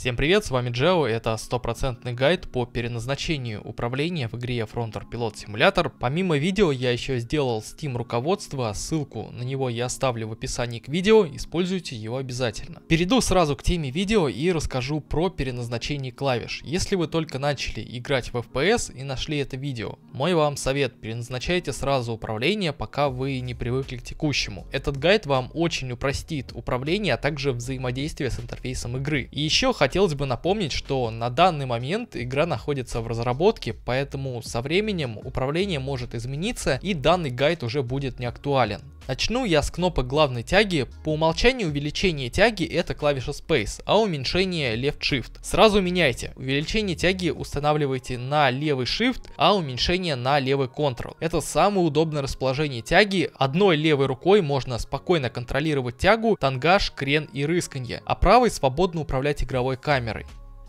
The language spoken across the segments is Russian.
Всем привет, с вами Джо, это стопроцентный гайд по переназначению управления в игре Frontier Pilot Simulator. Помимо видео я еще сделал Steam руководство, ссылку на него я оставлю в описании к видео, используйте его обязательно. Перейду сразу к теме видео и расскажу про переназначение клавиш. Если вы только начали играть в FPS и нашли это видео, мой вам совет, переназначайте сразу управление, пока вы не привыкли к текущему. Этот гайд вам очень упростит управление, а также взаимодействие с интерфейсом игры. И еще хочу хотелось бы напомнить, что на данный момент игра находится в разработке, поэтому со временем управление может измениться и данный гайд уже будет не актуален. Начну я с кнопок главной тяги. По умолчанию увеличение тяги это клавиша Space, а уменьшение Left Shift. Сразу меняйте. Увеличение тяги устанавливайте на левый Shift, а уменьшение на левый Ctrl. Это самое удобное расположение тяги. Одной левой рукой можно спокойно контролировать тягу, тангаж, крен и рысканье, а правой свободно управлять игровой камерой.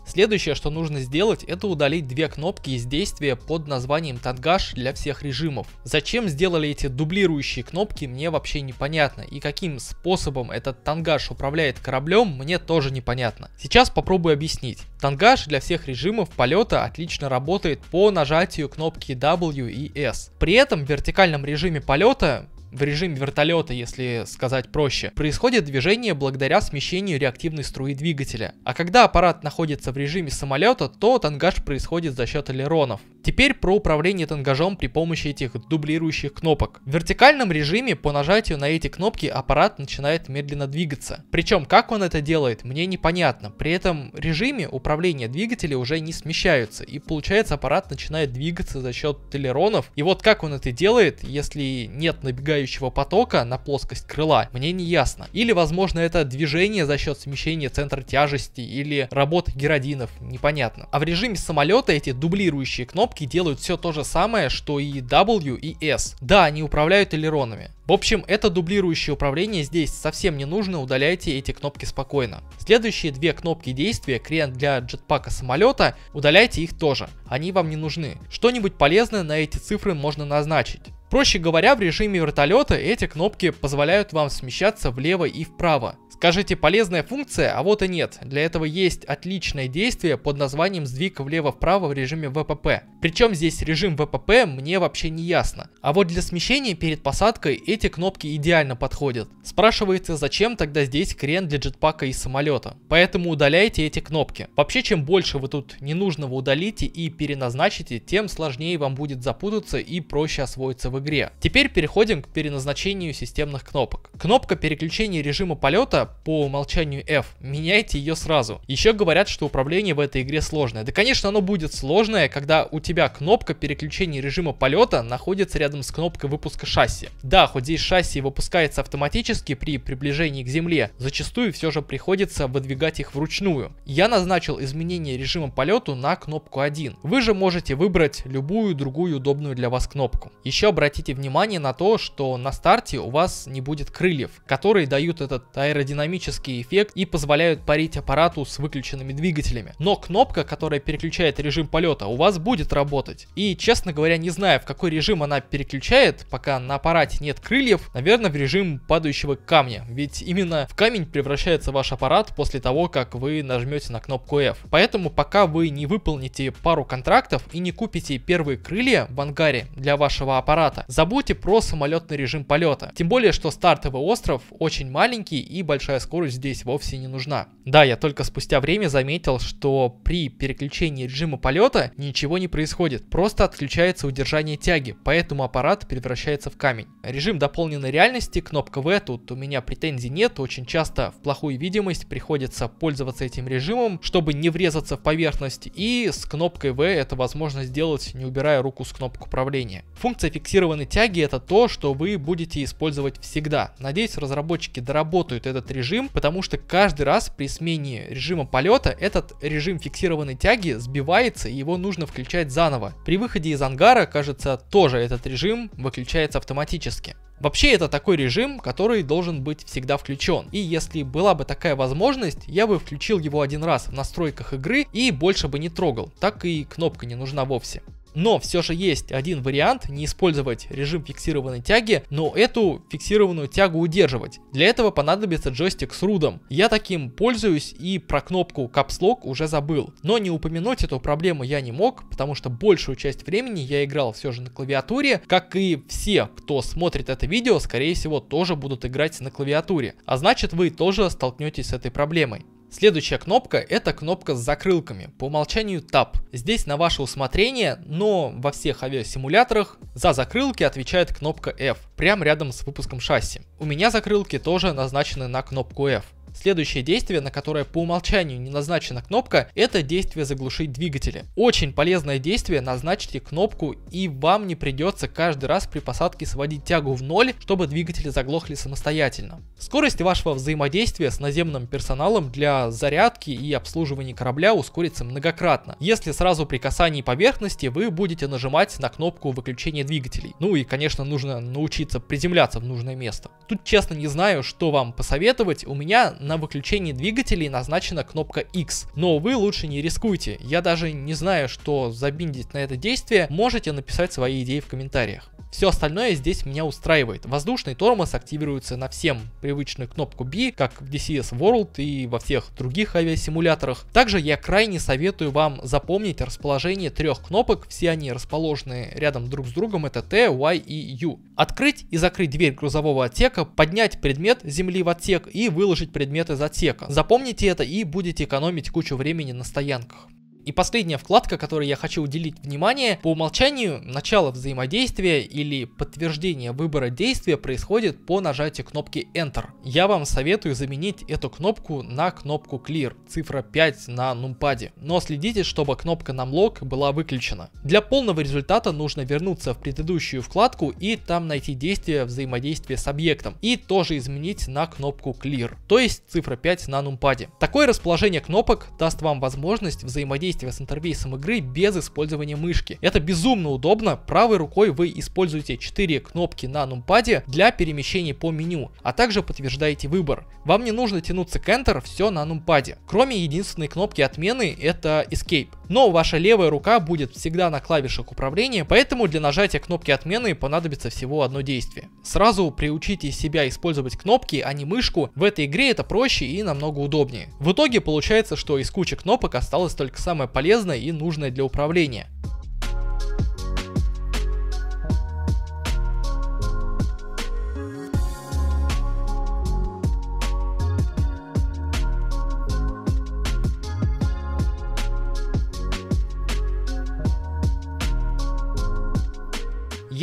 Следующее, что нужно сделать, это удалить две кнопки из действия под названием Тангаш для всех режимов. Зачем сделали эти дублирующие кнопки, мне вообще непонятно, и каким способом этот Тангаш управляет кораблем, мне тоже непонятно. Сейчас попробую объяснить. Тангаш для всех режимов полета отлично работает по нажатию кнопки W и S. При этом в вертикальном режиме полета в режиме вертолета, если сказать проще, происходит движение благодаря смещению реактивной струи двигателя. А когда аппарат находится в режиме самолета, то тангаж происходит за счет элеронов. Теперь про управление тангажом при помощи этих дублирующих кнопок. В вертикальном режиме по нажатию на эти кнопки аппарат начинает медленно двигаться. Причем как он это делает, мне непонятно. При этом режиме управления двигателя уже не смещаются и получается аппарат начинает двигаться за счет телеронов. И вот как он это делает, если нет набегающего потока на плоскость крыла, мне не ясно. Или возможно это движение за счет смещения центра тяжести или работы геродинов, непонятно. А в режиме самолета эти дублирующие кнопки кнопки делают все то же самое, что и W и S. Да, они управляют элеронами. В общем, это дублирующее управление здесь совсем не нужно, удаляйте эти кнопки спокойно. Следующие две кнопки действия, крен для джетпака самолета, удаляйте их тоже, они вам не нужны. Что-нибудь полезное на эти цифры можно назначить. Проще говоря, в режиме вертолета эти кнопки позволяют вам смещаться влево и вправо. Скажите, полезная функция? А вот и нет. Для этого есть отличное действие под названием сдвиг влево-вправо в режиме ВПП. Причем здесь режим ВПП мне вообще не ясно. А вот для смещения перед посадкой эти кнопки идеально подходят. Спрашивается, зачем тогда здесь крен для джетпака и самолета. Поэтому удаляйте эти кнопки. Вообще, чем больше вы тут ненужного удалите и переназначите, тем сложнее вам будет запутаться и проще освоиться в игре. Теперь переходим к переназначению системных кнопок. Кнопка переключения режима полета по умолчанию F, меняйте ее сразу. Еще говорят, что управление в этой игре сложное. Да, конечно, оно будет сложное, когда у тебя кнопка переключения режима полета находится рядом с кнопкой выпуска шасси. Да, хоть здесь шасси выпускается автоматически при приближении к земле, зачастую все же приходится выдвигать их вручную. Я назначил изменение режима полету на кнопку 1. Вы же можете выбрать любую другую удобную для вас кнопку. Еще обратите внимание на то, что на старте у вас не будет крыльев, которые дают этот аэродинамический динамический эффект и позволяют парить аппарату с выключенными двигателями. Но кнопка, которая переключает режим полета, у вас будет работать. И, честно говоря, не знаю, в какой режим она переключает, пока на аппарате нет крыльев, наверное, в режим падающего камня. Ведь именно в камень превращается ваш аппарат после того, как вы нажмете на кнопку F. Поэтому пока вы не выполните пару контрактов и не купите первые крылья в ангаре для вашего аппарата, забудьте про самолетный режим полета. Тем более, что стартовый остров очень маленький и большая большая скорость здесь вовсе не нужна. Да, я только спустя время заметил, что при переключении режима полета ничего не происходит, просто отключается удержание тяги, поэтому аппарат превращается в камень. Режим дополненной реальности, кнопка V тут у меня претензий нет, очень часто в плохую видимость приходится пользоваться этим режимом, чтобы не врезаться в поверхность, и с кнопкой V это возможно сделать, не убирая руку с кнопок управления. Функция фиксированной тяги это то, что вы будете использовать всегда. Надеюсь, разработчики доработают этот режим, потому что каждый раз при смене режима полета этот режим фиксированной тяги сбивается и его нужно включать заново. При выходе из ангара, кажется, тоже этот режим выключается автоматически. Вообще это такой режим, который должен быть всегда включен. И если была бы такая возможность, я бы включил его один раз в настройках игры и больше бы не трогал, так и кнопка не нужна вовсе. Но все же есть один вариант не использовать режим фиксированной тяги, но эту фиксированную тягу удерживать. Для этого понадобится джойстик с рудом. Я таким пользуюсь и про кнопку Caps Lock уже забыл. Но не упомянуть эту проблему я не мог, потому что большую часть времени я играл все же на клавиатуре, как и все, кто смотрит это видео, скорее всего тоже будут играть на клавиатуре. А значит вы тоже столкнетесь с этой проблемой. Следующая кнопка это кнопка с закрылками, по умолчанию Tab. Здесь на ваше усмотрение, но во всех авиасимуляторах за закрылки отвечает кнопка F, прямо рядом с выпуском шасси. У меня закрылки тоже назначены на кнопку F. Следующее действие, на которое по умолчанию не назначена кнопка, это действие заглушить двигатели. Очень полезное действие, назначьте кнопку и вам не придется каждый раз при посадке сводить тягу в ноль, чтобы двигатели заглохли самостоятельно. Скорость вашего взаимодействия с наземным персоналом для зарядки и обслуживания корабля ускорится многократно, если сразу при касании поверхности вы будете нажимать на кнопку выключения двигателей. Ну и конечно нужно научиться приземляться в нужное место. Тут честно не знаю, что вам посоветовать, у меня на выключении двигателей назначена кнопка X. Но вы лучше не рискуйте. Я даже не знаю, что забиндить на это действие. Можете написать свои идеи в комментариях. Все остальное здесь меня устраивает. Воздушный тормоз активируется на всем привычную кнопку B, как в DCS World и во всех других авиасимуляторах. Также я крайне советую вам запомнить расположение трех кнопок, все они расположены рядом друг с другом, это T, Y и U. Открыть и закрыть дверь грузового отсека, поднять предмет земли в отсек и выложить предмет из отсека. Запомните это и будете экономить кучу времени на стоянках. И последняя вкладка, которой я хочу уделить внимание, по умолчанию начало взаимодействия или подтверждение выбора действия происходит по нажатию кнопки Enter. Я вам советую заменить эту кнопку на кнопку Clear, цифра 5 на нумпаде. Но следите, чтобы кнопка на была выключена. Для полного результата нужно вернуться в предыдущую вкладку и там найти действие взаимодействия с объектом и тоже изменить на кнопку Clear, то есть цифра 5 на нумпаде. Такое расположение кнопок даст вам возможность взаимодействовать взаимодействия с интерфейсом игры без использования мышки. Это безумно удобно, правой рукой вы используете 4 кнопки на нумпаде для перемещения по меню, а также подтверждаете выбор. Вам не нужно тянуться к Enter, все на нумпаде, кроме единственной кнопки отмены, это Escape. Но ваша левая рука будет всегда на клавишах управления, поэтому для нажатия кнопки отмены понадобится всего одно действие. Сразу приучите себя использовать кнопки, а не мышку, в этой игре это проще и намного удобнее. В итоге получается, что из кучи кнопок осталось только самое самое полезное и нужное для управления.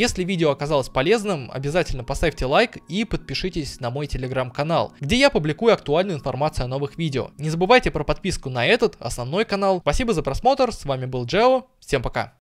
Если видео оказалось полезным, обязательно поставьте лайк и подпишитесь на мой телеграм-канал, где я публикую актуальную информацию о новых видео. Не забывайте про подписку на этот, основной канал. Спасибо за просмотр, с вами был Джео, всем пока.